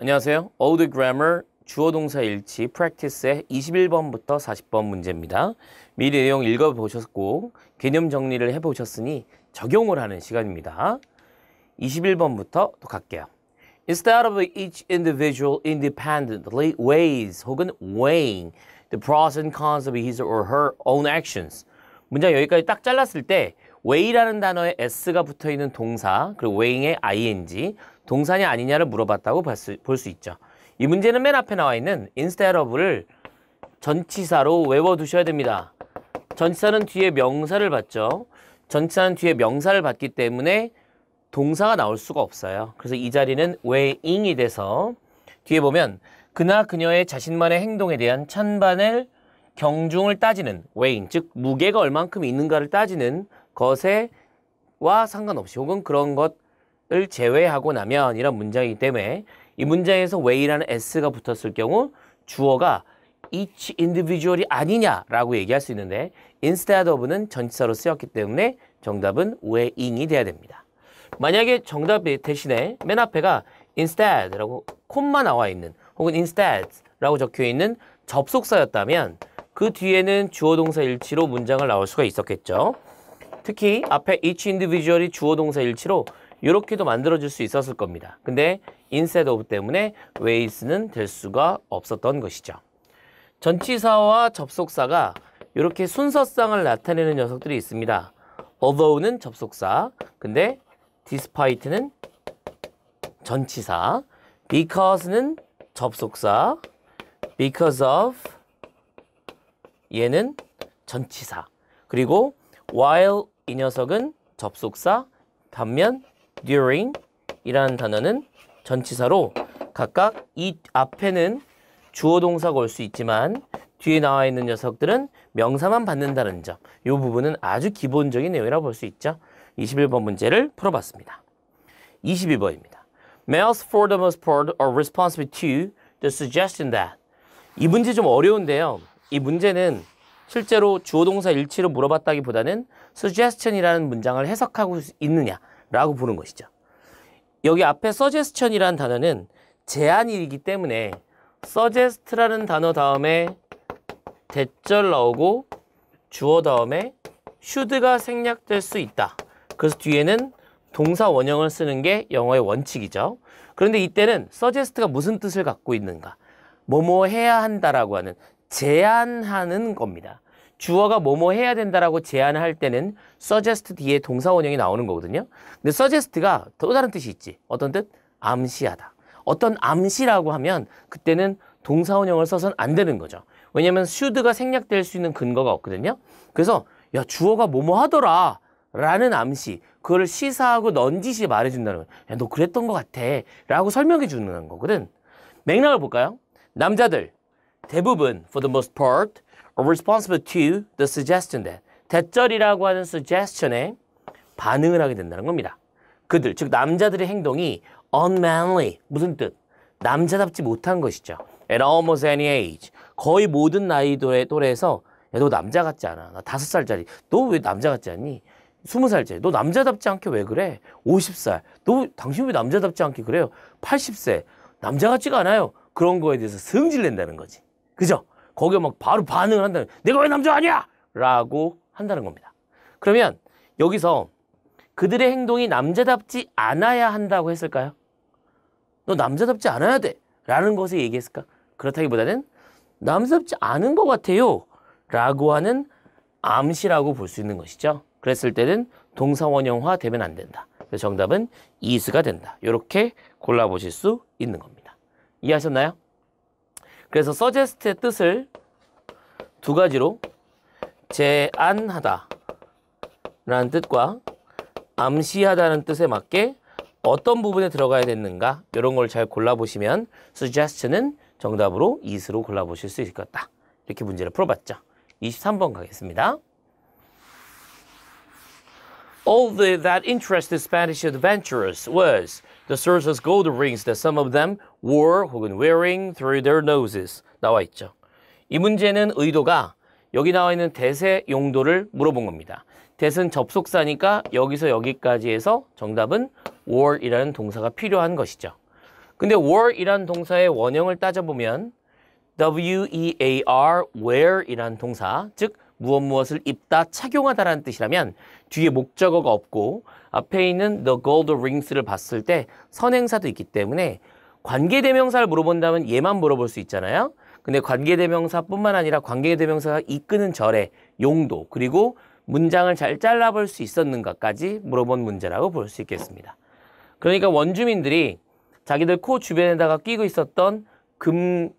안녕하세요. Old Grammar 주어 동사 일치 프랙티스의 21번부터 40번 문제입니다. 미리 내용 읽어보셨고 개념 정리를 해보셨으니 적용을 하는 시간입니다. 21번부터 또 갈게요. Instead of each individual independently weighs 혹은 weighing the pros and cons of his or her own actions 문장 여기까지 딱 잘랐을 때 weigh라는 단어에 s가 붙어있는 동사 그리고 weighing의 ing 동산이 아니냐를 물어봤다고 볼 수 있죠. 이 문제는 맨 앞에 나와 있는 instead of를 전치사로 외워두셔야 됩니다. 전치사는 뒤에 명사를 받죠. 전치사는 뒤에 명사를 받기 때문에 동사가 나올 수가 없어요. 그래서 이 자리는 왜잉이 돼서 뒤에 보면 그나 그녀의 자신만의 행동에 대한 찬반을 경중을 따지는 weighing, 즉 무게가 얼만큼 있는가를 따지는 것에와 상관없이 혹은 그런 것을 제외하고 나면 이런 문장이기 때문에 이 문장에서 way라는 s가 붙었을 경우 주어가 each individual이 아니냐라고 얘기할 수 있는데 instead of는 전치사로 쓰였기 때문에 정답은 w a y i 이 돼야 됩니다. 만약에 정답 대신에 맨 앞에가 instead라고 콤마 나와 있는 혹은 instead라고 적혀 있는 접속사였다면 그 뒤에는 주어 동사 일치로 문장을 나올 수가 있었겠죠. 특히 앞에 each individual이 주어 동사 일치로 이렇게도 만들어질 수 있었을 겁니다. 근데 인셋 오브 때문에 웨이스는 될 수가 없었던 것이죠. 전치사와 접속사가 이렇게 순서상을 나타내는 녀석들이 있습니다. although는 접속사, 근데 despite는 전치사, because는 접속사, because of 얘는 전치사, 그리고 while 이 녀석은 접속사, 반면 during 이라는 단어는 전치사로 각각 이 앞에는 주어 동사가 올 수 있지만 뒤에 나와 있는 녀석들은 명사만 받는다는 점. 이 부분은 아주 기본적인 내용이라고 볼 수 있죠. 21번 문제를 풀어봤습니다. 22번입니다. Males for the most part are responsible to the suggestion that 이 문제 좀 어려운데요. 이 문제는 실제로 주어동사 일치로 물어봤다기보다는 suggestion이라는 문장을 해석하고 있느냐 라고 보는 것이죠. 여기 앞에 suggestion이라는 단어는 제안이기 때문에 suggest라는 단어 다음에 대절 나오고 주어 다음에 should가 생략될 수 있다. 그래서 뒤에는 동사 원형을 쓰는 게 영어의 원칙이죠. 그런데 이때는 suggest가 무슨 뜻을 갖고 있는가? 뭐뭐 해야 한다라고 하는 제안하는 겁니다. 주어가 뭐뭐 해야 된다라고 제안을 할 때는 suggest 뒤에 동사 원형이 나오는 거거든요. 근데 suggest가 또 다른 뜻이 있지. 어떤 뜻? 암시하다. 어떤 암시라고 하면 그때는 동사 원형을 써선 안 되는 거죠. 왜냐면 should가 생략될 수 있는 근거가 없거든요. 그래서 야 주어가 뭐뭐 하더라 라는 암시 그걸 시사하고 넌지시 말해준다는 거야. 야, 너 그랬던 것 같아 라고 설명해 주는 거거든. 맥락을 볼까요? 남자들 대부분 for the most part responsible to the suggestion that 대절이라고 하는 suggestion에 반응을 하게 된다는 겁니다. 그들, 즉 남자들의 행동이 unmanly, 무슨 뜻? 남자답지 못한 것이죠. At almost any age, 거의 모든 나이 또래, 또래에서 야, 너 남자 같지 않아. 나 다섯 살짜리. 너 왜 남자 같지 않니? 스무 살짜리. 너 남자답지 않게 왜 그래? 오십 살. 너 당신 왜 남자답지 않게 그래요? 팔십 세. 남자 같지가 않아요. 그런 거에 대해서 승질 낸다는 거지. 그죠? 거기에 막 바로 반응을 한다는 내가 왜 남자 아니야! 라고 한다는 겁니다. 그러면 여기서 그들의 행동이 남자답지 않아야 한다고 했을까요? 너 남자답지 않아야 돼! 라는 것을 얘기했을까? 그렇다기보다는 남자답지 않은 것 같아요! 라고 하는 암시라고 볼 수 있는 것이죠. 그랬을 때는 동사원형화 되면 안 된다. 그래서 정답은 이수가 된다. 이렇게 골라보실 수 있는 겁니다. 이해하셨나요? 그래서 서제스트의 뜻을 두 가지로 제안하다 라는 뜻과 암시하다는 뜻에 맞게 어떤 부분에 들어가야 되는가 이런 걸 잘 골라보시면 suggest는 정답으로 is로 골라보실 수 있을 것 같다. 이렇게 문제를 풀어봤죠. 23번 가겠습니다. All the, that interested Spanish adventurers was the sources gold rings that some of them wore 혹은 wearing through their noses 나와 있죠. 이 문제는 의도가 여기 나와 있는 대세 용도를 물어본 겁니다. 대은 접속사니까 여기서 여기까지 해서 정답은 were이라는 동사가 필요한 것이죠. 근데 were이라는 동사의 원형을 따져보면 w-e-a-r, were이라는 동사, 즉 무엇 무엇을 입다, 착용하다라는 뜻이라면 뒤에 목적어가 없고 앞에 있는 the gold rings를 봤을 때 선행사도 있기 때문에 관계대명사를 물어본다면 얘만 물어볼 수 있잖아요. 근데 관계대명사뿐만 아니라 관계대명사가 이끄는 절의 용도 그리고 문장을 잘 잘라볼 수 있었는가까지 물어본 문제라고 볼 수 있겠습니다. 그러니까 원주민들이 자기들 코 주변에다가 끼고 있었던 금,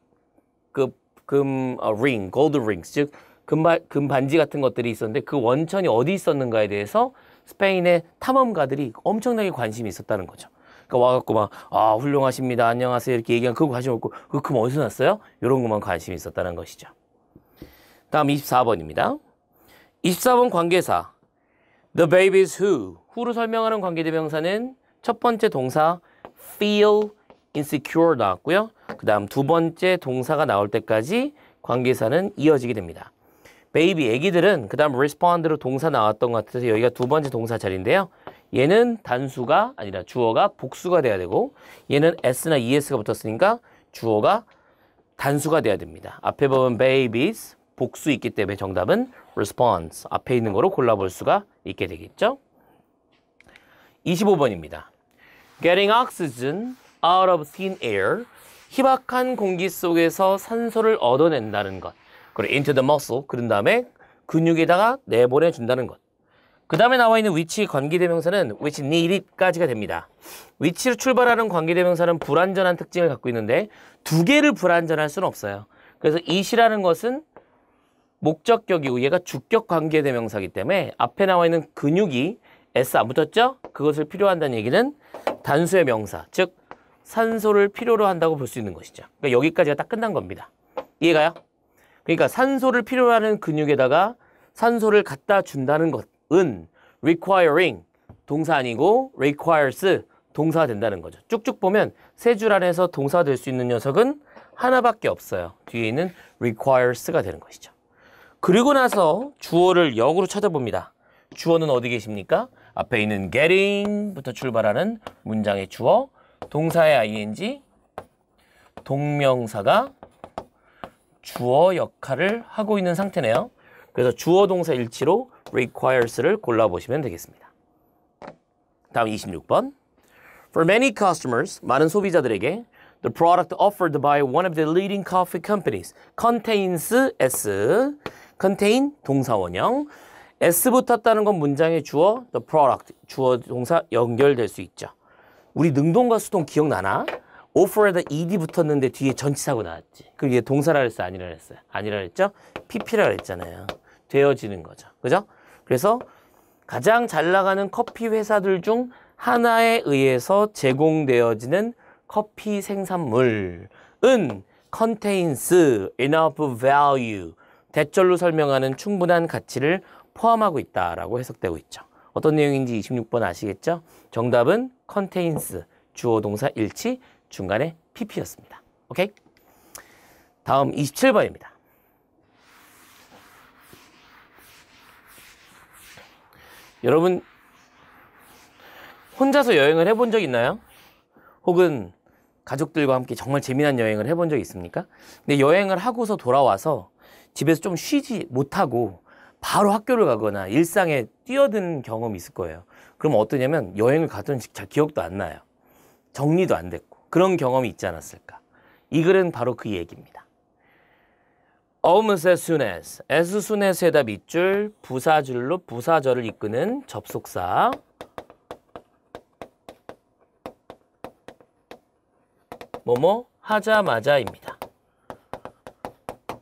그, 금, 어, ring, gold rings, 즉 금바, 금반지 같은 것들이 있었는데 그 원천이 어디 있었는가에 대해서 스페인의 탐험가들이 엄청나게 관심이 있었다는 거죠. 그러니까 와갖고 막, 아, 훌륭하십니다. 안녕하세요. 이렇게 얘기한 그 관심 없고, 그거금 어디서 났어요? 이런 것만 관심이 있었다는 것이죠. 다음 24번입니다. 24번 관계사. The babies who. who를 설명하는 관계대명사는 첫 번째 동사 feel insecure 나왔고요. 그 다음 두 번째 동사가 나올 때까지 관계사는 이어지게 됩니다. 베이비 애기들은 그 다음 respond로 동사 나왔던 것 같아서 여기가 두 번째 동사 자리인데요. 얘는 단수가 아니라 주어가 복수가 돼야 되고 얘는 s나 es가 붙었으니까 주어가 단수가 돼야 됩니다. 앞에 보면 babies 복수 있기 때문에 정답은 response 앞에 있는 거로 골라볼 수가 있게 되겠죠. 25번입니다. Getting oxygen out of thin air 희박한 공기 속에서 산소를 얻어낸다는 것 그리고 into the muscle 그런 다음에 근육에다가 내보내준다는 것. 그 다음에 나와 있는 위치 관계대명사는 which needed까지가 됩니다. 위치로 출발하는 관계대명사는 불완전한 특징을 갖고 있는데 두 개를 불완전할 수는 없어요. 그래서 it이라는 것은 목적격이고 얘가 주격 관계대명사이기 때문에 앞에 나와 있는 근육이 s 안 붙었죠? 그것을 필요한다는 얘기는 단수의 명사, 즉 산소를 필요로 한다고 볼 수 있는 것이죠. 그러니까 여기까지가 딱 끝난 겁니다. 이해가요? 그러니까 산소를 필요로 하는 근육에다가 산소를 갖다 준다는 것은 requiring 동사 아니고 requires 동사 된다는 거죠. 쭉쭉 보면 세 줄 안에서 동사 될 수 있는 녀석은 하나밖에 없어요. 뒤에 있는 requires가 되는 것이죠. 그리고 나서 주어를 역으로 찾아봅니다. 주어는 어디 계십니까? 앞에 있는 getting부터 출발하는 문장의 주어, 동사의 ing, 동명사가 주어 역할을 하고 있는 상태네요. 그래서 주어 동사 일치로 requires를 골라보시면 되겠습니다. 다음 26번. For many customers, 많은 소비자들에게 The product offered by one of the leading coffee companies contains S. contain 동사원형. S 붙었다는 건 문장의 주어, the product, 주어 동사 연결될 수 있죠. 우리 능동과 수동 기억나나? 오 f 에다 ed 붙었는데 뒤에 전치사고 나왔지. 그럼 얘 동사라 그랬어? 아니라 그랬어요? 아니라 그랬죠? pp라 그랬잖아요. 되어지는 거죠. 그죠? 그래서 가장 잘 나가는 커피 회사들 중 하나에 의해서 제공되어지는 커피 생산물은 contains enough value 대절로 설명하는 충분한 가치를 포함하고 있다라고 해석되고 있죠. 어떤 내용인지 26번 아시겠죠? 정답은 contains 주어 동사 일치 중간에 PP였습니다. 오케이? 다음 27번입니다. 여러분 혼자서 여행을 해본 적 있나요? 혹은 가족들과 함께 정말 재미난 여행을 해본 적 있습니까? 근데 여행을 하고서 돌아와서 집에서 좀 쉬지 못하고 바로 학교를 가거나 일상에 뛰어든 경험이 있을 거예요. 그럼 어떠냐면 여행을 갔던 잘 기억도 안 나요. 정리도 안 됐고. 그런 경험이 있지 않았을까. 이 글은 바로 그 얘기입니다. Almost as soon as, as soon as에 답 밑줄, 부사줄로 부사절을 이끄는 접속사. 뭐 뭐 하자마자입니다.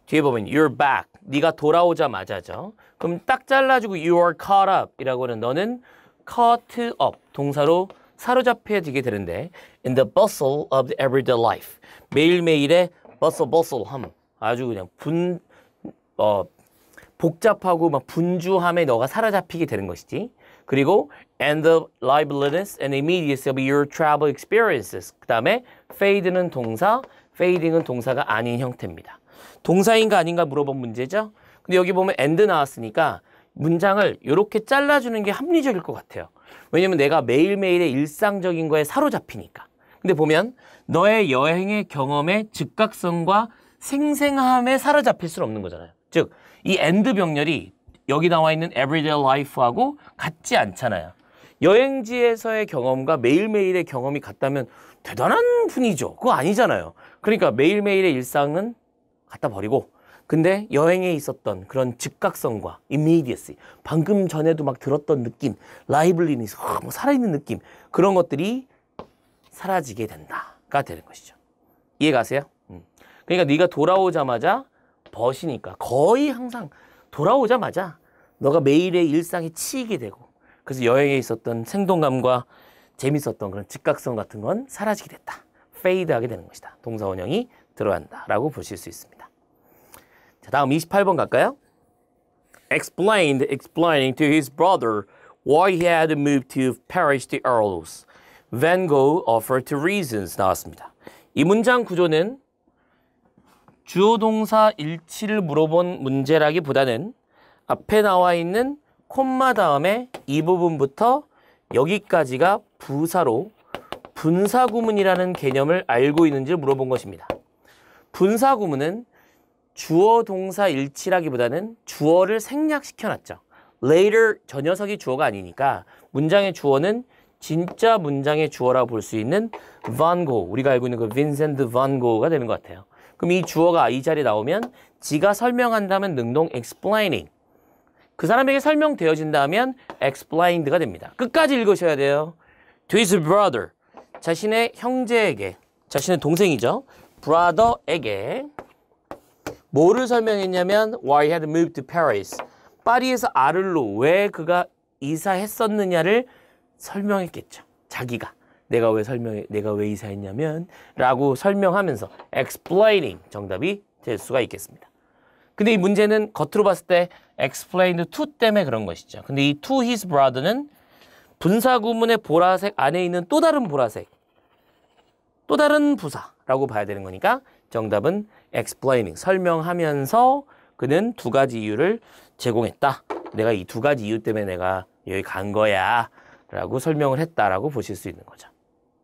뒤에 보면 you're back, 네가 돌아오자마자죠. 그럼 딱 잘라주고 you are caught up 이라고 는 너는 caught up 동사로 사로잡혀지게 되는데 in the bustle of the everyday life 매일매일의 bustle bustle함 아주 그냥 분 어, 복잡하고 막 분주함에 너가 사로잡히게 되는 것이지 그리고 and the liveliness and immediacy of your travel experiences 그 다음에 fade는 동사 fading은 동사가 아닌 형태입니다 동사인가 아닌가 물어본 문제죠 근데 여기 보면 and 나왔으니까 문장을 이렇게 잘라주는 게 합리적일 것 같아요 왜냐면 내가 매일매일의 일상적인 거에 사로잡히니까. 근데 보면 너의 여행의 경험의 즉각성과 생생함에 사로잡힐 수는 없는 거잖아요. 즉, 이 엔드 병렬이 여기 나와 있는 everyday life하고 같지 않잖아요. 여행지에서의 경험과 매일매일의 경험이 같다면 대단한 분이죠. 그거 아니잖아요. 그러니까 매일매일의 일상은 갖다 버리고 근데 여행에 있었던 그런 즉각성과 immediacy, 방금 전에도 막 들었던 느낌, 라이블리니스, 어, 뭐 살아있는 느낌, 그런 것들이 사라지게 된다가 되는 것이죠. 이해가세요? 음. 그러니까 네가 돌아오자마자 벗이니까 거의 항상 돌아오자마자 너가 매일의 일상에 치이게 되고 그래서 여행에 있었던 생동감과 재밌었던 그런 즉각성 같은 건 사라지게 됐다. 페이드하게 되는 것이다. 동사원형이 들어간다라고 보실 수 있습니다. 자, 다음 28번 갈까요? explained explaining to his brother why he had moved to Paris the Earls. Van Gogh offered two reasons 나왔습니다. 이 문장 구조는 주어 동사 일치를 물어본 문제라기보다는 앞에 나와 있는 콤마 다음에 이 부분부터 여기까지가 부사로 분사구문이라는 개념을 알고 있는지 물어본 것입니다. 분사구문은 주어 동사 일치라기보다는 주어를 생략시켜놨죠. later 저 녀석이 주어가 아니니까 문장의 주어는 진짜 문장의 주어라고 볼 수 있는 van Gogh 우리가 알고 있는 그 Vincent van Gogh가 되는 것 같아요. 그럼 이 주어가 이 자리에 나오면 지가 설명한다면 능동 explaining 그 사람에게 설명되어진다면 explained가 됩니다. 끝까지 읽으셔야 돼요. To his brother 자신의 형제에게 자신의 동생이죠. brother에게 뭐를 설명했냐면 why he had moved to Paris. 파리에서 아를로 왜 그가 이사했었느냐를 설명했겠죠. 자기가 내가 왜 설명해 내가 왜 이사했냐면 라고 설명하면서 explaining 정답이 될 수가 있겠습니다. 근데 이 문제는 겉으로 봤을 때 explained to 때문에 그런 것이죠. 근데 이 to his brother는 분사 구문의 보라색 안에 있는 또 다른 보라색 또 다른 부사라고 봐야 되는 거니까 정답은 explaining 설명하면서 그는 두 가지 이유를 제공했다. 내가 이 두 가지 이유 때문에 내가 여기 간 거야 라고 설명을 했다라고 보실 수 있는 거죠.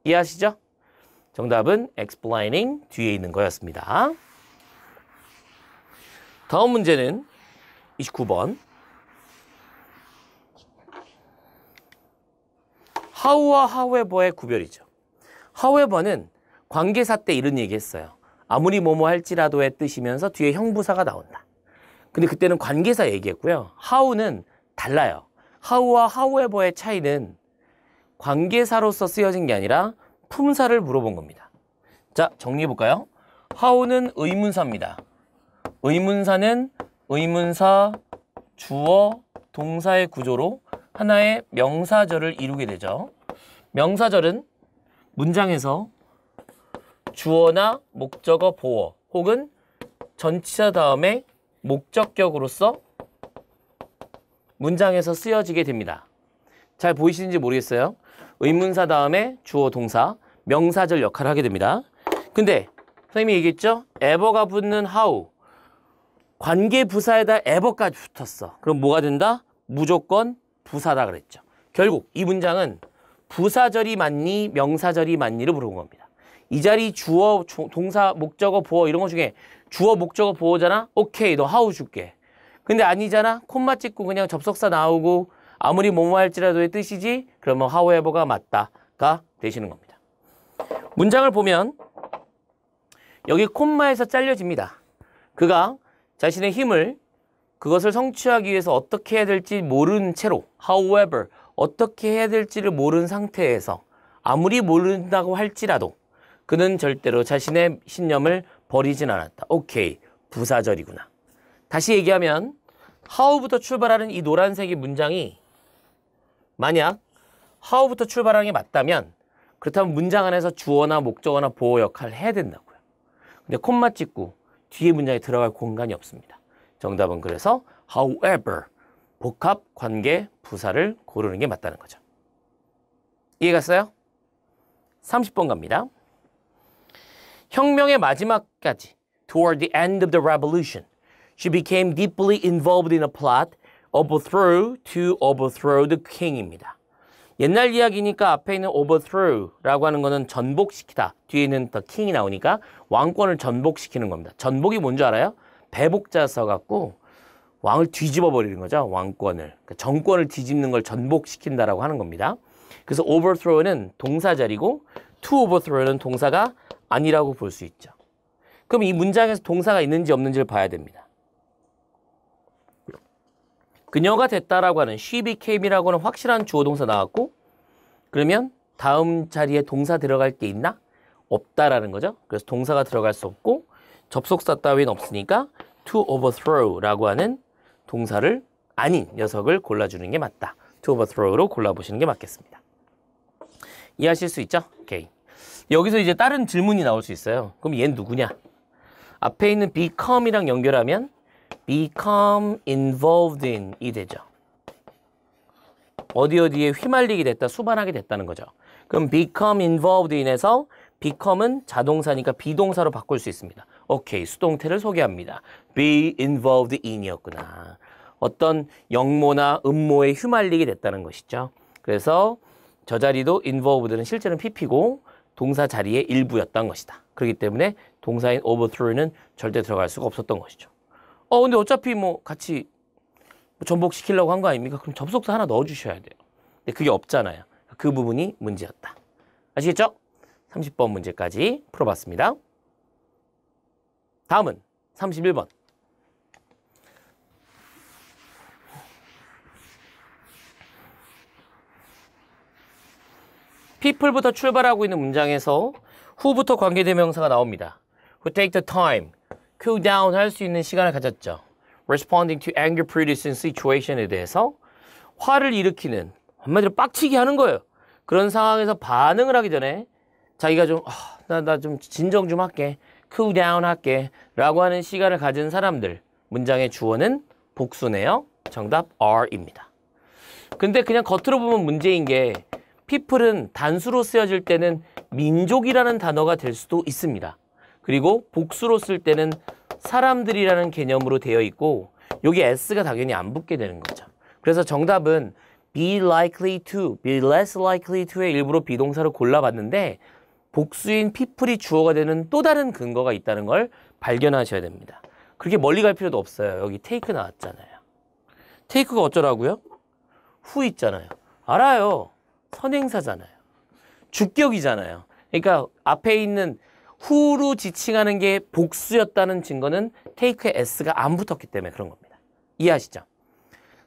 이해하시죠? 정답은 explaining 뒤에 있는 거였습니다. 다음 문제는 29번 하우와 하웨버의 구별이죠. 하웨버는 관계사 때 이런 얘기 했어요. 아무리 뭐뭐 할지라도의 뜻이면서 뒤에 형부사가 나온다. 근데 그때는 관계사 얘기했고요. how는 달라요. how와 however의 차이는 관계사로서 쓰여진 게 아니라 품사를 물어본 겁니다. 자, 정리해 볼까요? how는 의문사입니다. 의문사는 의문사 주어 동사의 구조로 하나의 명사절을 이루게 되죠. 명사절은 문장에서 주어나 목적어 보어 혹은 전치사 다음에 목적격으로서 문장에서 쓰여지게 됩니다. 잘 보이시는지 모르겠어요. 의문사 다음에 주어 동사, 명사절 역할을 하게 됩니다. 근데 선생님이 얘기했죠? 에버가 붙는 하우 관계 부사에다 에버까지 붙었어. 그럼 뭐가 된다? 무조건 부사다 그랬죠. 결국 이 문장은 부사절이 맞니 명사절이 맞니를 물어본 겁니다. 이 자리 주어, 조, 동사, 목적어, 보어 이런 것 중에 주어, 목적어, 보어잖아? 오케이, 너 하우 줄게. 근데 아니잖아? 콤마 찍고 그냥 접속사 나오고 아무리 뭐뭐 할지라도의 뜻이지? 그러면 하우 에버가 맞다가 되시는 겁니다. 문장을 보면 여기 콤마에서 잘려집니다. 그가 자신의 힘을 그것을 성취하기 위해서 어떻게 해야 될지 모른 채로 however 어떻게 해야 될지를 모른 상태에서 아무리 모른다고 할지라도 그는 절대로 자신의 신념을 버리진 않았다. 오케이. 부사절이구나. 다시 얘기하면 how부터 출발하는 이 노란색의 문장이 만약 how부터 출발하는 게 맞다면 그렇다면 문장 안에서 주어나 목적어나 보호 역할을 해야 된다고요. 근데 콤마 찍고 뒤에 문장에 들어갈 공간이 없습니다. 정답은 그래서 however 복합 관계 부사를 고르는 게 맞다는 거죠. 이해 갔어요? 30번 갑니다. 혁명의 마지막까지 toward the end of the revolution she became deeply involved in a plot overthrow to overthrow the king입니다. 옛날 이야기니까 앞에 있는 overthrow라고 하는 거는 전복시키다. 뒤에 있는 the king이 나오니까 왕권을 전복시키는 겁니다. 전복이 뭔지 알아요? 배복자 써갖고 왕을 뒤집어 버리는 거죠. 왕권을. 그러니까 정권을 뒤집는 걸 전복시킨다라고 하는 겁니다. 그래서 overthrow는 동사 자리고 to overthrow는 동사가 아니라고 볼 수 있죠. 그럼 이 문장에서 동사가 있는지 없는지를 봐야 됩니다. 그녀가 됐다라고 하는 she became이라고 하는 확실한 주어 동사 나왔고 그러면 다음 자리에 동사 들어갈 게 있나? 없다라는 거죠. 그래서 동사가 들어갈 수 없고 접속사 따윈 없으니까 to overthrow라고 하는 동사를 아닌 녀석을 골라주는 게 맞다. to overthrow로 골라보시는 게 맞겠습니다. 이해하실 수 있죠? 오케이. 여기서 이제 다른 질문이 나올 수 있어요. 그럼 얘 누구냐? 앞에 있는 become이랑 연결하면 become involved in 이 되죠. 어디 어디에 휘말리게 됐다, 수반하게 됐다는 거죠. 그럼 become involved in에서 become은 자동사니까 비동사로 바꿀 수 있습니다. 오케이, 수동태를 소개합니다. be involved in이었구나. 어떤 영모나 음모에 휘말리게 됐다는 것이죠. 그래서 저 자리도 involved는 실제는 pp고 동사 자리의 일부였던 것이다. 그렇기 때문에 동사인 overthrow는 절대 들어갈 수가 없었던 것이죠. 어 근데 어차피 뭐 같이 뭐 전복시키려고 한 거 아닙니까? 그럼 접속사 하나 넣어주셔야 돼요. 근데 그게 없잖아요. 그 부분이 문제였다. 아시겠죠? 30번 문제까지 풀어봤습니다. 다음은 31번. people부터 출발하고 있는 문장에서 후부터 관계대명사가 나옵니다. who take the time, cool down 할 수 있는 시간을 가졌죠. responding to anger producing situation에 대해서 화를 일으키는 한마디로 빡치게 하는 거예요. 그런 상황에서 반응을 하기 전에 자기가 좀나나좀 아, 진정 좀 할게. cool down 할게. 라고 하는 시간을 가진 사람들. 문장의 주어는 복수네요. 정답 R입니다. 근데 그냥 겉으로 보면 문제인 게 people은 단수로 쓰여질 때는 민족이라는 단어가 될 수도 있습니다. 그리고 복수로 쓸 때는 사람들이라는 개념으로 되어 있고 여기 s가 당연히 안 붙게 되는 거죠. 그래서 정답은 be likely to, be less likely to의 일부로 비동사를 골라봤는데 복수인 people이 주어가 되는 또 다른 근거가 있다는 걸 발견하셔야 됩니다. 그렇게 멀리 갈 필요도 없어요. 여기 take 나왔잖아요. take가 어쩌라고요? who 있잖아요. 알아요. 선행사잖아요. 주격이잖아요. 그러니까 앞에 있는 후로 지칭하는 게 복수였다는 증거는 테이크에 s가 안 붙었기 때문에 그런 겁니다. 이해하시죠?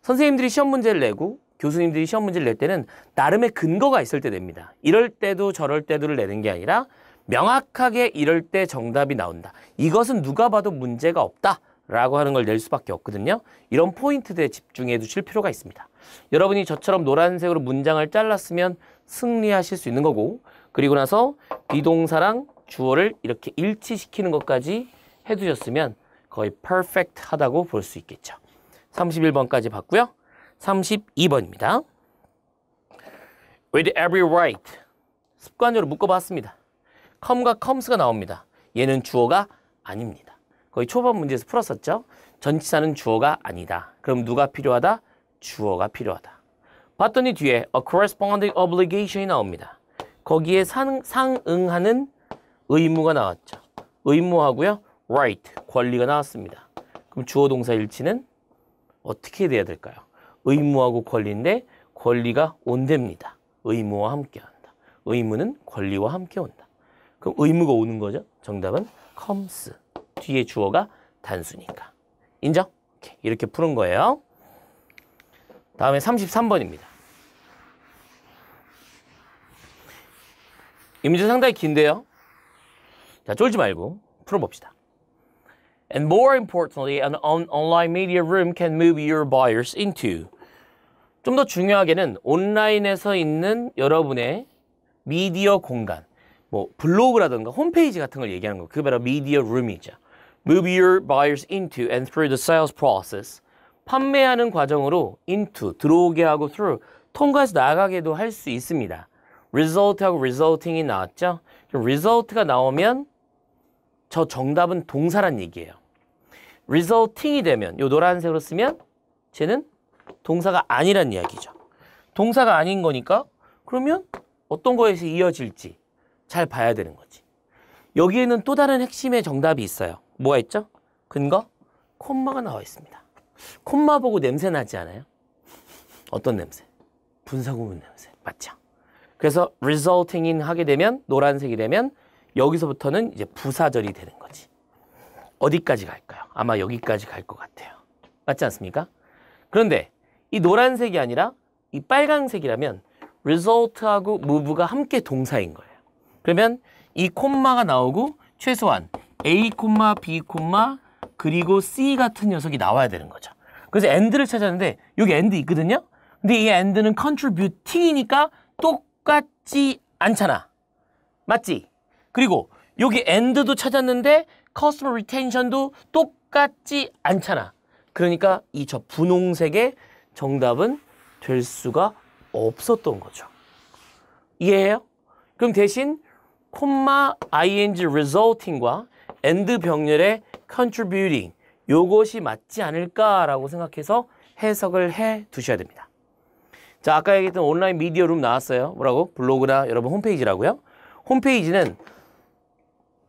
선생님들이 시험 문제를 내고 교수님들이 시험 문제를 낼 때는 나름의 근거가 있을 때됩니다 이럴 때도 저럴 때도를 내는 게 아니라 명확하게 이럴 때 정답이 나온다. 이것은 누가 봐도 문제가 없다. 라고 하는 걸 낼 수밖에 없거든요. 이런 포인트들에 집중해 두실 필요가 있습니다. 여러분이 저처럼 노란색으로 문장을 잘랐으면 승리하실 수 있는 거고 그리고 나서 비동사랑 주어를 이렇게 일치시키는 것까지 해두셨으면 거의 퍼펙트 하다고 볼 수 있겠죠. 31번까지 봤고요. 32번입니다. With every right. 습관적으로 묶어봤습니다. come과 comes가 나옵니다. 얘는 주어가 아닙니다. 거의 초반 문제에서 풀었었죠. 전치사는 주어가 아니다. 그럼 누가 필요하다? 주어가 필요하다. 봤더니 뒤에 a corresponding obligation이 나옵니다. 거기에 상, 상응하는 의무가 나왔죠. 의무하고요. right, 권리가 나왔습니다. 그럼 주어 동사 일치는 어떻게 돼야 될까요? 의무하고 권리인데 권리가 온답니다. 의무와 함께 한다. 의무는 권리와 함께 온다. 그럼 의무가 오는 거죠. 정답은 comes. 뒤에 주어가 단수니까. 인정? 오케이. 이렇게 푸는 거예요. 다음에 33번입니다. 이 문제 상당히 긴데요. 자, 쫄지 말고 풀어봅시다. And more importantly, an on, online media room can move your buyers into. 좀 더 중요하게는 온라인에서 있는 여러분의 미디어 공간, 뭐 블로그라든가 홈페이지 같은 걸 얘기하는 거, 그게 바로 미디어 룸이죠. move your buyers into and through the sales process. 판매하는 과정으로 into, 들어오게 하고 through, 통과해서 나가게도 할 수 있습니다. result하고 resulting이 나왔죠? result가 나오면 저 정답은 동사란 얘기예요. resulting이 되면, 요 노란색으로 쓰면 쟤는 동사가 아니란 이야기죠. 동사가 아닌 거니까 그러면 어떤 거에서 이어질지 잘 봐야 되는 거지. 여기에는 또 다른 핵심의 정답이 있어요. 뭐가 있죠? 근거? 콤마가 나와 있습니다. 콤마 보고 냄새 나지 않아요? 어떤 냄새? 분사구문 냄새. 맞죠? 그래서 resulting in 하게 되면 노란색이 되면 여기서부터는 이제 부사절이 되는 거지. 어디까지 갈까요? 아마 여기까지 갈 것 같아요. 맞지 않습니까? 그런데 이 노란색이 아니라 이 빨강색이라면 result하고 move가 함께 동사인 거예요. 그러면 이 콤마가 나오고 최소한 A, B, 그리고 C 같은 녀석이 나와야 되는 거죠. 그래서 end를 찾았는데 여기 end 있거든요. 근데 이 end는 contributing이니까 똑같지 않잖아. 맞지? 그리고 여기 end도 찾았는데 customer retention도 똑같지 않잖아. 그러니까 이 저 분홍색의 정답은 될 수가 없었던 거죠. 이해해요? 그럼 대신 콤마 ing resulting과 and 병렬의 contributing 요것이 맞지 않을까라고 생각해서 해석을 해 두셔야 됩니다. 자 아까 얘기했던 온라인 미디어 룸 나왔어요. 뭐라고? 블로그나 여러분 홈페이지라고요. 홈페이지는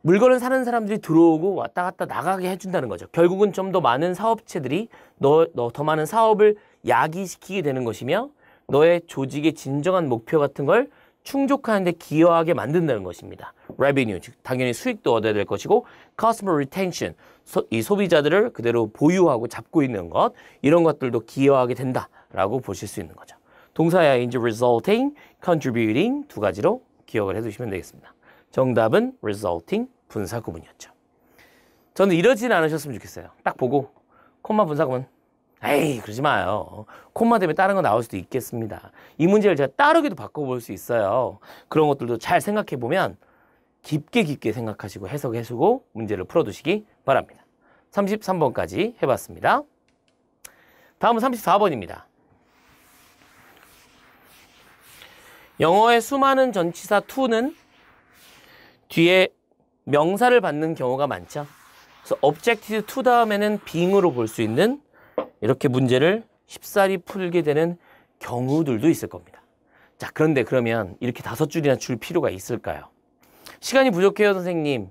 물건을 사는 사람들이 들어오고 왔다 갔다 나가게 해준다는 거죠. 결국은 좀 더 많은 사업체들이 너, 너 더 많은 사업을 야기시키게 되는 것이며 너의 조직의 진정한 목표 같은 걸 충족하는데 기여하게 만든다는 것입니다. revenue, 즉 당연히 수익도 얻어야 될 것이고 customer retention, 소, 이 소비자들을 그대로 보유하고 잡고 있는 것 이런 것들도 기여하게 된다라고 보실 수 있는 거죠. 동사야 인제 resulting, contributing 두 가지로 기억을 해두시면 되겠습니다. 정답은 resulting 분사 구분이었죠 저는 이러진 않으셨으면 좋겠어요. 딱 보고 콤마 분사 구분 에이 그러지 마요. 콤마 되면 다른 거 나올 수도 있겠습니다. 이 문제를 제가 따르기도 바꿔볼 수 있어요. 그런 것들도 잘 생각해보면 깊게 깊게 생각하시고 해석해주고 문제를 풀어두시기 바랍니다. 33번까지 해봤습니다. 다음은 34번입니다. 영어의 수많은 전치사 to는 뒤에 명사를 받는 경우가 많죠. 그래서 o b j e c t e to 다음에는 being으로 볼 수 있는 이렇게 문제를 쉽사리 풀게 되는 경우들도 있을 겁니다. 자, 그런데 그러면 이렇게 다섯 줄이나 줄 필요가 있을까요? 시간이 부족해요, 선생님.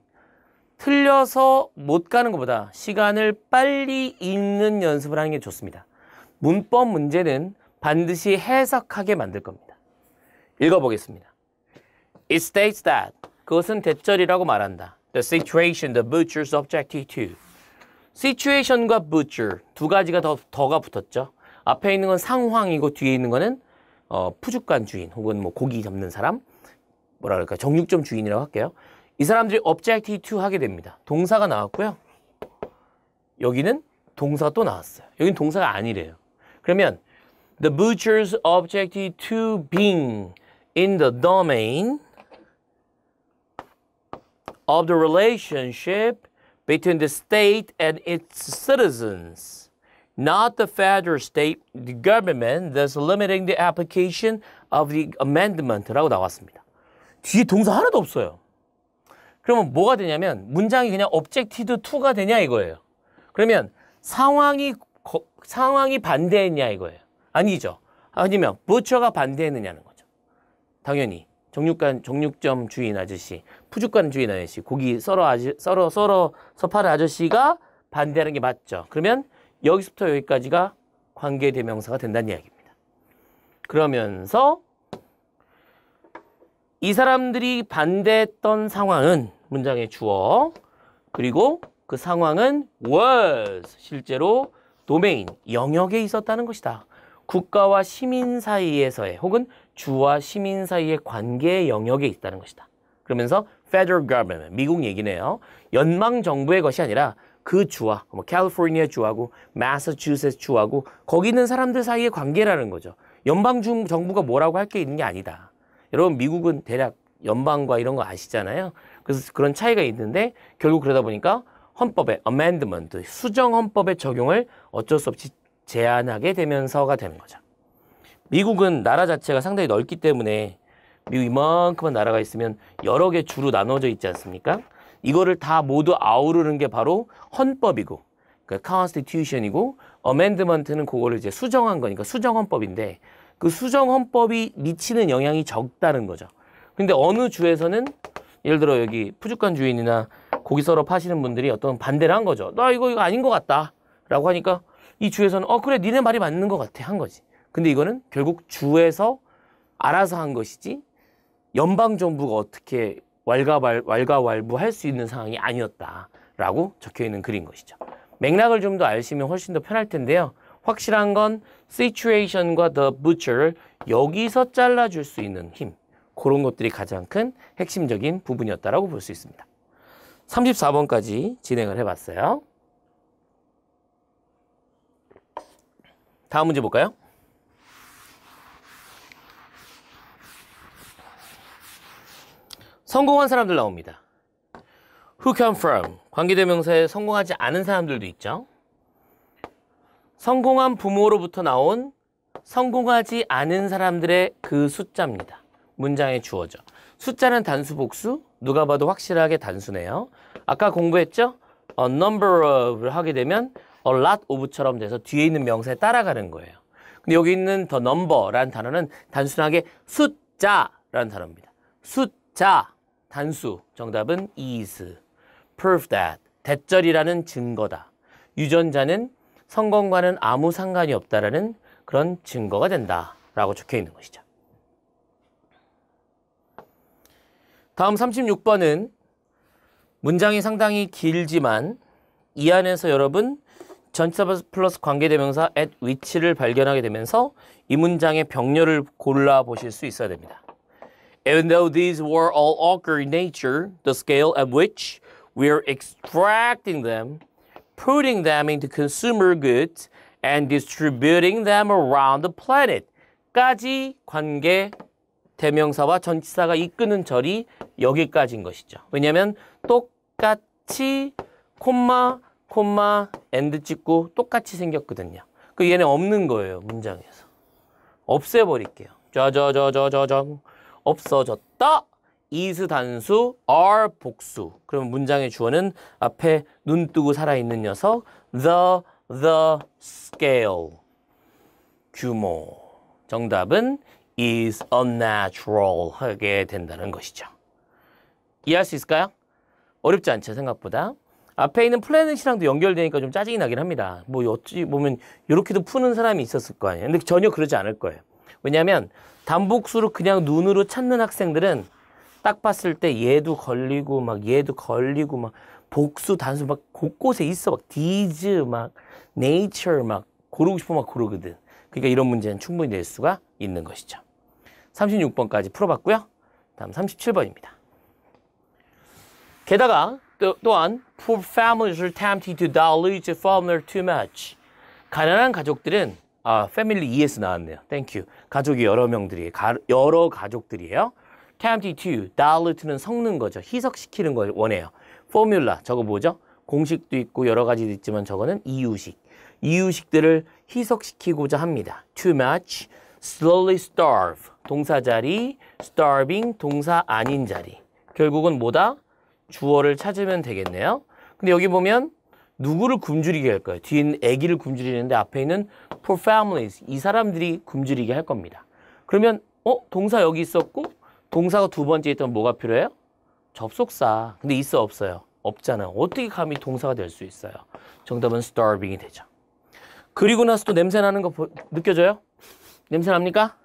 틀려서 못 가는 것보다 시간을 빨리 읽는 연습을 하는 게 좋습니다. 문법 문제는 반드시 해석하게 만들 겁니다. 읽어보겠습니다. It states that 그것은 대절이라고 말한다. The situation the butcher's objected i to situation과 butcher 두 가지가 더, 더가 붙었죠. 앞에 있는 건 상황이고 뒤에 있는 거는 어, 푸주간 주인 혹은 뭐 고기 잡는 사람 뭐라 그럴까 정육점 주인이라고 할게요. 이 사람들이 o b j e c t i to 하게 됩니다. 동사가 나왔고요. 여기는 동사가 또 나왔어요. 여긴 동사가 아니래요. 그러면 the butcher's o b j e c t i v to being in the domain of the relationship between the state and its citizens, not the federal state government, thus limiting the application of the amendment라고 나왔습니다. 뒤에 동사 하나도 없어요. 그러면 뭐가 되냐면 문장이 그냥 objected to가 되냐 이거예요. 그러면 상황이 거, 상황이 반대했냐 이거예요. 아니죠. 아니면 부처가 반대했느냐는 거죠. 당연히 정육관 정육점 주인 아저씨, 푸주관 주인 아저씨, 고기 썰어 아저 썰어 썰어서 파는 아저씨가 반대하는 게 맞죠. 그러면 여기서부터 여기까지가 관계 대명사가 된다는 이야기입니다. 그러면서 이 사람들이 반대했던 상황은 문장의 주어 그리고 그 상황은 was 실제로 도메인 영역에 있었다는 것이다. 국가와 시민 사이에서의 혹은 주와 시민 사이의 관계 영역에 있다는 것이다. 그러면서 federal government, 미국 얘기네요. 연방 정부의 것이 아니라 그 주와, 뭐 캘리포니아 주하고 마사추세츠 주하고 거기 있는 사람들 사이의 관계라는 거죠. 연방 중 정부가 뭐라고 할 게 있는 게 아니다. 여러분 미국은 대략 연방과 이런 거 아시잖아요. 그래서 그런 차이가 있는데 결국 그러다 보니까 헌법의 amendment, 수정 헌법의 적용을 어쩔 수 없이 제한하게 되면서가 되는 거죠. 미국은 나라 자체가 상당히 넓기 때문에 미국 이만큼만 나라가 있으면 여러 개 주로 나눠져 있지 않습니까? 이거를 다 모두 아우르는 게 바로 헌법이고 그 컨스티튜션이고 어멘드먼트는 그거를 이제 수정한 거니까 수정헌법인데 그 수정헌법이 미치는 영향이 적다는 거죠. 근데 어느 주에서는 예를 들어 여기 푸주간 주인이나 고기 서러 파시는 분들이 어떤 반대를 한 거죠. 나 이거 이거 아닌 것 같다. 라고 하니까 이 주에서는 어 그래 니네 말이 맞는 것 같아 한 거지. 근데 이거는 결국 주에서 알아서 한 것이지 연방 정부가 어떻게 왈가왈 왈가왈부할 수 있는 상황이 아니었다라고 적혀 있는 글인 것이죠. 맥락을 좀 더 알시면 훨씬 더 편할 텐데요. 확실한 건 situation과 the butcher를 여기서 잘라줄 수 있는 힘 그런 것들이 가장 큰 핵심적인 부분이었다라고 볼 수 있습니다. 34번까지 진행을 해봤어요. 다음 문제 볼까요? 성공한 사람들 나옵니다. Who come from? 관계대명사에 성공하지 않은 사람들도 있죠. 성공한 부모로부터 나온 성공하지 않은 사람들의 그 숫자입니다. 문장의 주어죠. 숫자는 단수 복수, 누가 봐도 확실하게 단수네요. 아까 공부했죠? A number of를 하게 되면 a lot of처럼 돼서 뒤에 있는 명사에 따라가는 거예요. 근데 여기 있는 the number라는 단어는 단순하게 숫자라는 단어입니다. 숫자, 단수, 정답은 is, prove that, 대절이라는 증거다. 유전자는 성공과는 아무 상관이 없다라는 그런 증거가 된다라고 적혀 있는 것이죠. 다음 36번은 문장이 상당히 길지만 이 안에서 여러분 전치사 플러스 관계대명사 at 위치를 발견하게 되면서 이 문장의 병렬을 골라보실 수 있어야 됩니다. Even though these were all awkward in nature, the scale at which we are extracting them, putting them into consumer goods, and distributing them around the planet 까지 관계 대명사와 전치사가 이끄는 절이 여기까지인 것이죠. 왜냐하면 똑같이 콤마 콤마 and 찍고 똑같이 생겼거든요. 그 얘네 없는 거예요, 문장에서. 없애버릴게요. 저 저 저 저 저 저 없어졌다. is 단수, are 복수. 그러면 문장의 주어는 앞에 눈 뜨고 살아있는 녀석 the, the scale, 규모. 정답은 is unnatural 하게 된다는 것이죠. 이해할 수 있을까요? 어렵지 않죠, 생각보다. 앞에 있는 플래닛이랑도 연결되니까 좀 짜증이 나긴 합니다. 뭐 어찌 보면 이렇게도 푸는 사람이 있었을 거 아니에요. 근데 전혀 그러지 않을 거예요. 왜냐하면 단복수로 그냥 눈으로 찾는 학생들은 딱 봤을 때 얘도 걸리고 막 얘도 걸리고 막 복수 단수 막 곳곳에 있어 막 디즈 막 네이처 막 고르고 싶어막 고르거든. 그러니까 이런 문제는 충분히 낼 수가 있는 것이죠. 36번까지 풀어봤고요. 다음 37번입니다. 게다가 또, 또한 poor families are tempted to dilute formula too much. 가난한 가족들은 아, family ES 나왔네요. Thank you. 가족이 여러 명들이 가, 여러 가족들이에요. tempted to dilute는 섞는 거죠. 희석시키는 걸 원해요. formula 저거 뭐죠? 공식도 있고 여러 가지도 있지만 저거는 이유식. 이유식들을 희석시키고자 합니다. too much, slowly starve 동사 자리, starving 동사 아닌 자리. 결국은 뭐다? 주어를 찾으면 되겠네요. 근데 여기 보면 누구를 굶주리게 할 거예요? 뒤에 있 아기를 굶주리는데 앞에 있는 poor families, 이 사람들이 굶주리게 할 겁니다. 그러면 어? 동사 여기 있었고 동사가 두 번째 있던 뭐가 필요해요? 접속사. 근데 있어 없어요? 없잖아요. 어떻게 감히 동사가 될 수 있어요? 정답은 starving이 되죠. 그리고 나서 또 냄새 나는 거 보, 느껴져요? 냄새 납니까?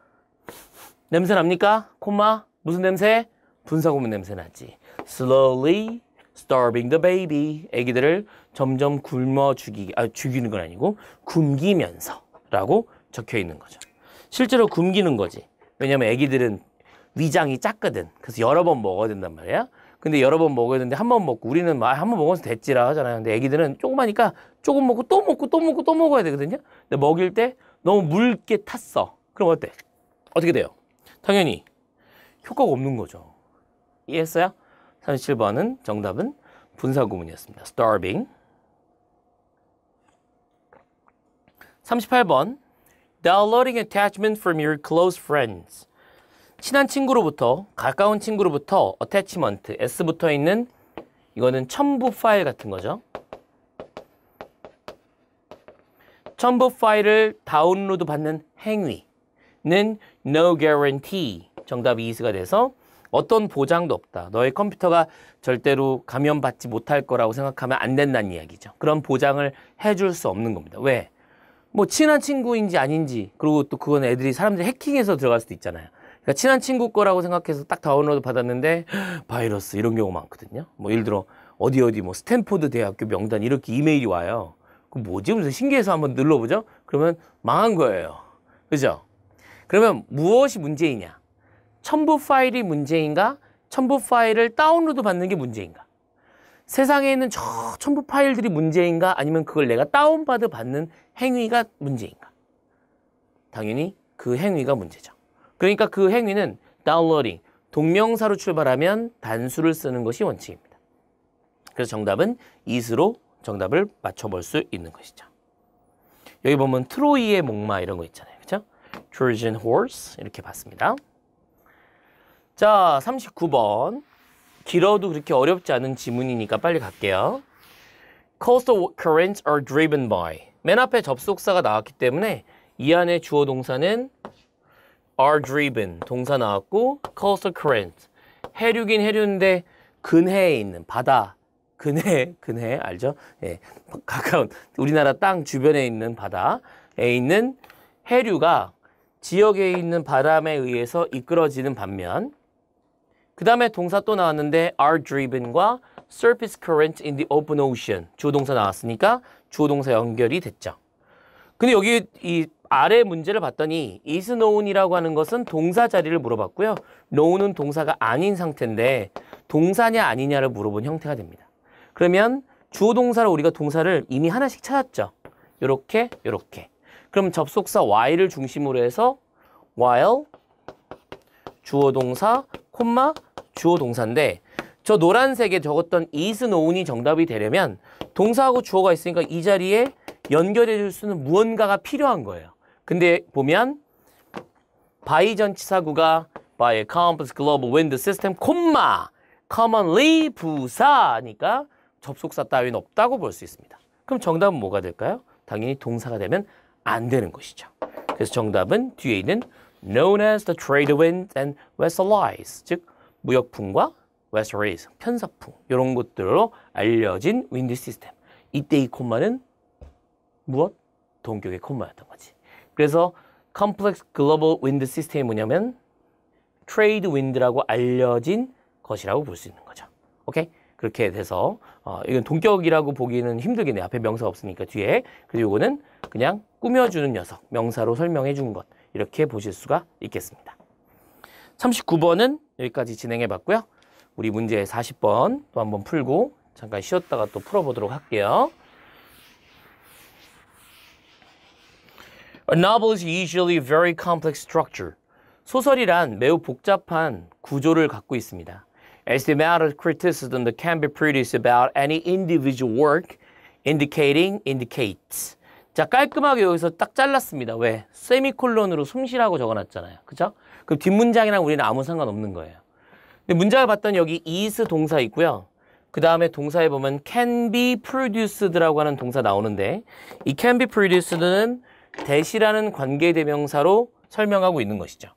냄새 납니까? 콤마 무슨 냄새? 분사구문 냄새 나지. slowly starving the baby. 아기들을 점점 굶어 죽이기, 아, 죽이는 건 아니고 굶기면서 라고 적혀 있는 거죠. 실제로 굶기는 거지. 왜냐면 아기들은 위장이 작거든. 그래서 여러 번 먹어야 된단 말이야. 근데 여러 번 먹어야 되는데 한 번 먹고 우리는 막 한 번 먹어서 됐지라 하잖아요. 근데 애기들은 조그마니까 조금 먹고 또 먹고 또 먹고 또 먹어야 되거든요. 근데 먹일 때 너무 묽게 탔어. 그럼 어때? 어떻게 돼요? 당연히 효과가 없는 거죠. 이해했어요? 37번은 정답은 분사 구문이었습니다. starving. 38번 downloading attachment from your close friends. 친한 친구로부터 가까운 친구로부터 attachment s 붙어 있는 이거는 첨부 파일 같은 거죠. 첨부 파일을 다운로드 받는 행위는 no guarantee 정답이 이스가 돼서 어떤 보장도 없다. 너의 컴퓨터가 절대로 감염받지 못할 거라고 생각하면 안 된다는 이야기죠. 그런 보장을 해줄 수 없는 겁니다. 왜? 뭐 친한 친구인지 아닌지 그리고 또 그건 애들이 사람들이 해킹해서 들어갈 수도 있잖아요. 그러니까 친한 친구 거라고 생각해서 딱 다운로드 받았는데 바이러스 이런 경우 많거든요. 뭐 예를 들어 어디 어디 뭐 스탠포드 대학교 명단 이렇게 이메일이 와요. 그 뭐지? 무슨 신기해서 한번 눌러보죠. 그러면 망한 거예요. 그죠? 그러면 무엇이 문제이냐? 첨부 파일이 문제인가? 첨부 파일을 다운로드 받는 게 문제인가? 세상에 있는 저 첨부 파일들이 문제인가? 아니면 그걸 내가 다운받아 받는 행위가 문제인가? 당연히 그 행위가 문제죠. 그러니까 그 행위는 다운로딩, 동명사로 출발하면 단수를 쓰는 것이 원칙입니다. 그래서 정답은 이스로 정답을 맞춰볼 수 있는 것이죠. 여기 보면 트로이의 목마 이런 거 있잖아요. 그죠? Trojan horse 이렇게 봤습니다. 자, 39번. 길어도 그렇게 어렵지 않은 지문이니까 빨리 갈게요. Coastal currents are driven by. 맨 앞에 접속사가 나왔기 때문에 이 안에 주어 동사는 are driven 동사 나왔고 coastal current 해류긴 해류인데 근해에 있는 바다 근해 근해 알죠? 예, 가까운 우리나라 땅 주변에 있는 바다에 있는 해류가 지역에 있는 바람에 의해서 이끌어지는 반면 그 다음에 동사 또 나왔는데 are driven과 surface current in the open ocean 주어동사 나왔으니까 주어동사 연결이 됐죠. 근데 여기 이 아래 문제를 봤더니 is known이라고 하는 것은 동사 자리를 물어봤고요. known은 동사가 아닌 상태인데 동사냐 아니냐를 물어본 형태가 됩니다. 그러면 주어 동사를 우리가 동사를 이미 하나씩 찾았죠. 요렇게 요렇게. 그럼 접속사 y를 중심으로 해서 while 주어 동사 콤마 주어 동사인데 저 노란색에 적었던 is known이 정답이 되려면 동사하고 주어가 있으니까 이 자리에 연결해 줄 수는 무언가가 필요한 거예요. 근데 보면 by 전치사구가 by a complex global wind system, 콤마 commonly 부사니까 접속사 따윈 없다고 볼 수 있습니다. 그럼 정답은 뭐가 될까요? 당연히 동사가 되면 안 되는 것이죠. 그래서 정답은 뒤에 있는 known as the trade wind and west allies, 즉 무역풍과 west rays, 편사풍 이런 것들로 알려진 윈드 시스템. 이때 이 콤마는 무엇? 동격의 콤마였던 거지. 그래서 complex global wind system이 뭐냐면 trade wind라고 알려진 것이라고 볼 수 있는 거죠. 오케이? 그렇게 돼서 어, 이건 동격이라고 보기는 힘들겠네요. 앞에 명사 없으니까 뒤에. 그리고 이거는 그냥 꾸며주는 녀석, 명사로 설명해 준 것. 이렇게 보실 수가 있겠습니다. 39번은 여기까지 진행해 봤고요. 우리 문제 40번 또 한번 풀고 잠깐 쉬었다가 또 풀어보도록 할게요. A novel is usually very complex structure. 소설이란 매우 복잡한 구조를 갖고 있습니다. As the amount of criticism that can be produced about any individual work indicating indicates 자 깔끔하게 여기서 딱 잘랐습니다. 왜? 세미콜론으로 숨쉬라고 적어놨잖아요. 그죠? 그 뒷문장이랑 우리는 아무 상관없는 거예요. 근데 문장을 봤더니 여기 is 동사 있고요. 그 다음에 동사에 보면 can be produced라고 하는 동사 나오는데 이 can be produced는 대시라는 관계대명사로 설명하고 있는 것이죠.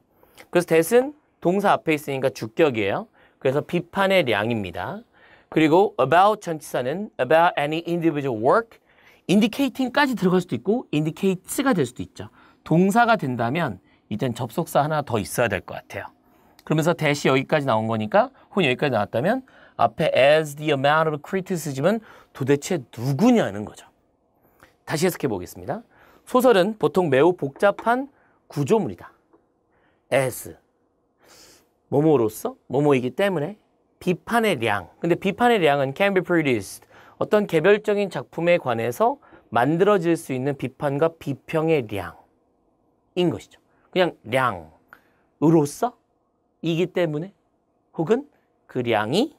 그래서 대신 동사 앞에 있으니까 주격이에요. 그래서 비판의 량입니다. 그리고 about 전치사는 about any individual work 인디케이팅까지 들어갈 수도 있고 인디케이 c 가될 수도 있죠. 동사가 된다면 일단 접속사 하나 더 있어야 될 것 같아요. 그러면서 대시 여기까지 나온 거니까 혼 여기까지 나왔다면 앞에 as the amount of criticism은 도대체 누구냐는 거죠. 다시 해석해 보겠습니다. 소설은 보통 매우 복잡한 구조물이다. as 뭐뭐로서 뭐뭐이기 때문에 비판의 량 근데 비판의 량은 can be produced 어떤 개별적인 작품에 관해서 만들어질 수 있는 비판과 비평의 량인 것이죠. 그냥 량으로서 이기 때문에 혹은 그 량이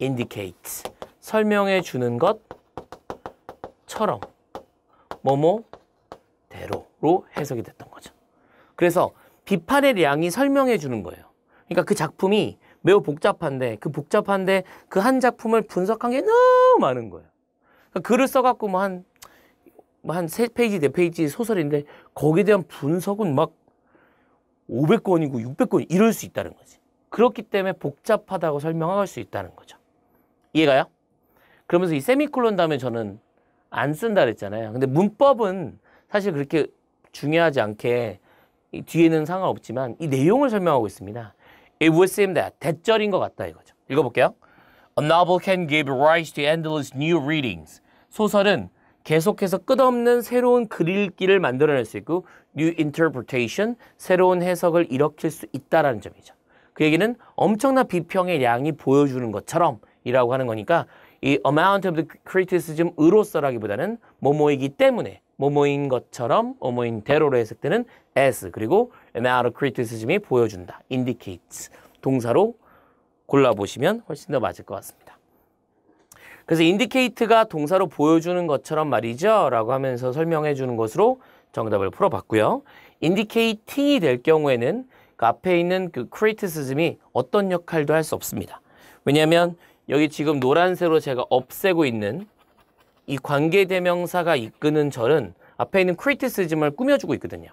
indicate 설명해 주는 것처럼 뭐뭐대로로 해석이 됐던 거죠. 그래서 비판의 량이 설명해 주는 거예요. 그러니까 그 작품이 매우 복잡한데 그 복잡한데 그 한 작품을 분석한 게 너무 많은 거예요. 그러니까 글을 써갖고 뭐한 뭐 한 세 페이지, 네 페이지 소설인데 거기에 대한 분석은 막 500권이고 600권 이럴 수 있다는 거지. 그렇기 때문에 복잡하다고 설명할 수 있다는 거죠. 이해가요? 그러면서 이 세미콜론 다음에 저는 안 쓴다 그랬잖아요. 근데 문법은 사실 그렇게 중요하지 않게 이 뒤에는 상관없지만 이 내용을 설명하고 있습니다. It would seem that 대절인 것 같다 이거죠. 읽어볼게요. A novel can give rise to endless new readings. 소설은 계속해서 끝없는 새로운 글읽기를 만들어낼 수 있고 new interpretation, 새로운 해석을 일으킬 수 있다라는 점이죠. 그 얘기는 엄청난 비평의 양이 보여주는 것처럼 이라고 하는 거니까 이 amount of the criticism으로서라기보다는 뭐뭐이기 때문에 뭐뭐인 것처럼 뭐뭐인 대로로 해석되는 as 그리고 now criticism이 보여준다. indicates. 동사로 골라보시면 훨씬 더 맞을 것 같습니다. 그래서 indicate가 동사로 보여주는 것처럼 말이죠. 라고 하면서 설명해 주는 것으로 정답을 풀어봤고요. indicating이 될 경우에는 그 앞에 있는 그 criticism이 어떤 역할도 할 수 없습니다. 왜냐하면 여기 지금 노란색으로 제가 없애고 있는 이 관계대명사가 이끄는 절은 앞에 있는 criticism을 꾸며주고 있거든요.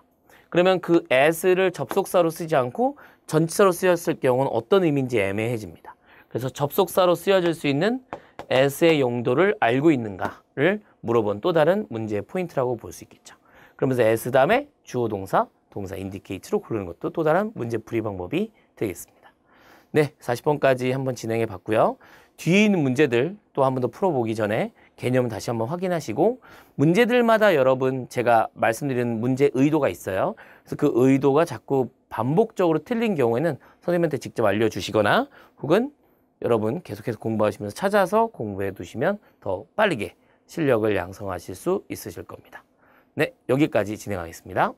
그러면 그 as를 접속사로 쓰지 않고 전치사로 쓰였을 경우는 어떤 의미인지 애매해집니다. 그래서 접속사로 쓰여질 수 있는 as의 용도를 알고 있는가를 물어본 또 다른 문제의 포인트라고 볼 수 있겠죠. 그러면서 s 다음에 주어 동사, 동사 인디케이트로 고르는 것도 또 다른 문제 풀이 방법이 되겠습니다. 네, 40번까지 한번 진행해 봤고요. 뒤에 있는 문제들 또 한 번 더 풀어보기 전에 개념을 다시 한번 확인하시고 문제들마다 여러분 제가 말씀드리는 문제 의도가 있어요. 그래서 그 의도가 자꾸 반복적으로 틀린 경우에는 선생님한테 직접 알려주시거나 혹은 여러분 계속해서 공부하시면서 찾아서 공부해 두시면 더 빠르게 실력을 양성하실 수 있으실 겁니다. 네, 여기까지 진행하겠습니다.